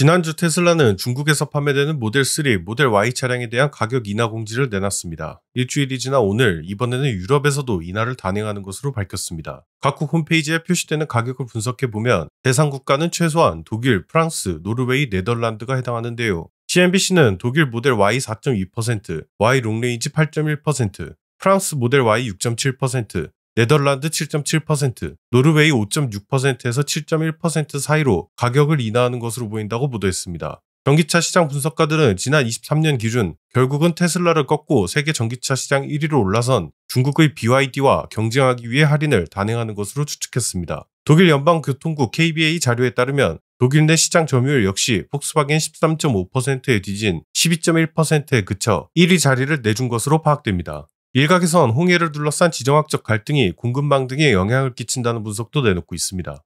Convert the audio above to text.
지난주 테슬라는 중국에서 판매되는 모델 3, 모델 Y 차량에 대한 가격 인하 공지를 내놨습니다. 일주일이 지나 오늘 이번에는 유럽에서도 인하를 단행하는 것으로 밝혔습니다. 각국 홈페이지에 표시되는 가격을 분석해 보면 대상 국가는 최소한 독일, 프랑스, 노르웨이, 네덜란드가 해당하는데요. CNBC는 독일 모델 Y 4.2%, Y 롱레인지 8.1%, 프랑스 모델 Y 6.7%, 네덜란드 7.7%, 노르웨이 5.6%에서 7.1% 사이로 가격을 인하하는 것으로 보인다고 보도했습니다. 전기차 시장 분석가들은 지난 23년 기준 결국은 테슬라를 꺾고 세계 전기차 시장 1위로 올라선 중국의 BYD와 경쟁하기 위해 할인을 단행하는 것으로 추측했습니다. 독일 연방교통국 KBA 자료에 따르면 독일 내 시장 점유율 역시 폭스바겐 13.5%에 뒤진 12.1%에 그쳐 1위 자리를 내준 것으로 파악됩니다. 일각에선 홍해를 둘러싼 지정학적 갈등이 공급망 등에 영향을 끼친다는 분석도 내놓고 있습니다.